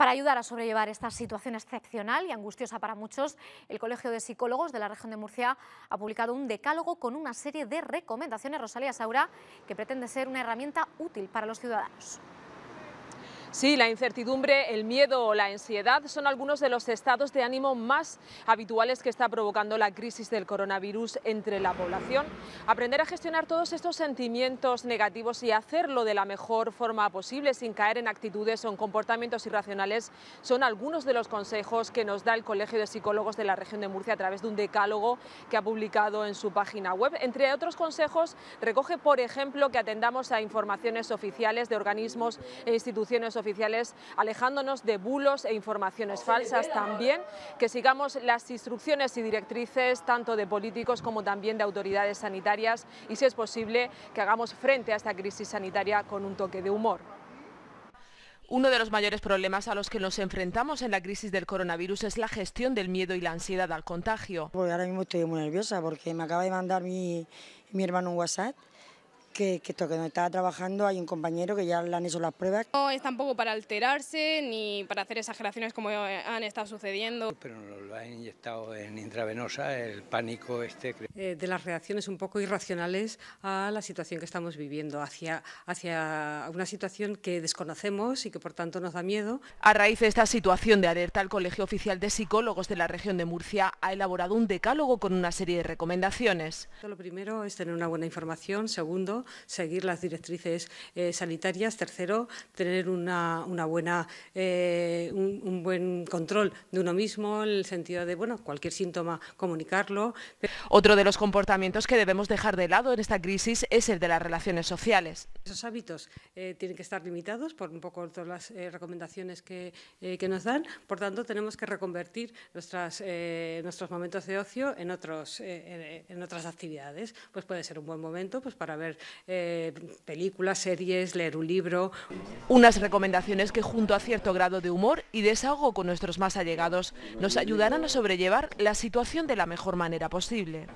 Para ayudar a sobrellevar esta situación excepcional y angustiosa para muchos, el Colegio de Psicólogos de la región de Murcia ha publicado un decálogo con una serie de recomendaciones, Rosalía Saura, que pretende ser una herramienta útil para los ciudadanos. Sí, la incertidumbre, el miedo o la ansiedad son algunos de los estados de ánimo más habituales que está provocando la crisis del coronavirus entre la población. Aprender a gestionar todos estos sentimientos negativos y hacerlo de la mejor forma posible sin caer en actitudes o en comportamientos irracionales son algunos de los consejos que nos da el Colegio de Psicólogos de la región de Murcia a través de un decálogo que ha publicado en su página web. Entre otros consejos, recoge, por ejemplo, que atendamos a informaciones oficiales de organismos e instituciones oficiales alejándonos de bulos e informaciones falsas también, que sigamos las instrucciones y directrices tanto de políticos como también de autoridades sanitarias y si es posible que hagamos frente a esta crisis sanitaria con un toque de humor. Uno de los mayores problemas a los que nos enfrentamos en la crisis del coronavirus es la gestión del miedo y la ansiedad al contagio. ahora mismo estoy muy nerviosa porque me acaba de mandar mi, mi hermano un WhatsApp que, esto, que nos estaba trabajando hay un compañero que ya le han hecho las pruebas. No es tampoco para alterarse ni para hacer exageraciones como eh, han estado sucediendo. Pero nos lo han inyectado en intravenosa el pánico este. Eh, de las reacciones un poco irracionales a la situación que estamos viviendo, hacia, hacia una situación que desconocemos y que por tanto nos da miedo. A raíz de esta situación de alerta, el Colegio Oficial de Psicólogos de la región de Murcia ha elaborado un decálogo con una serie de recomendaciones. Lo primero es tener una buena información, segundo, seguir las directrices eh, sanitarias. Tercero, tener una, buena, eh, un, buen control de uno mismo, en el sentido de, bueno, cualquier síntoma, comunicarlo. Otro de los comportamientos que debemos dejar de lado en esta crisis es el de las relaciones sociales. Esos hábitos eh, tienen que estar limitados por un poco todas las recomendaciones que, nos dan. Por tanto, tenemos que reconvertir nuestras, nuestros momentos de ocio en, otros, en otras actividades. Pues puede ser un buen momento pues, para ver eh, películas, series, leer un libro. Unas recomendaciones que junto a cierto grado de humor y desahogo con nuestros más allegados nos ayudarán a sobrellevar la situación de la mejor manera posible.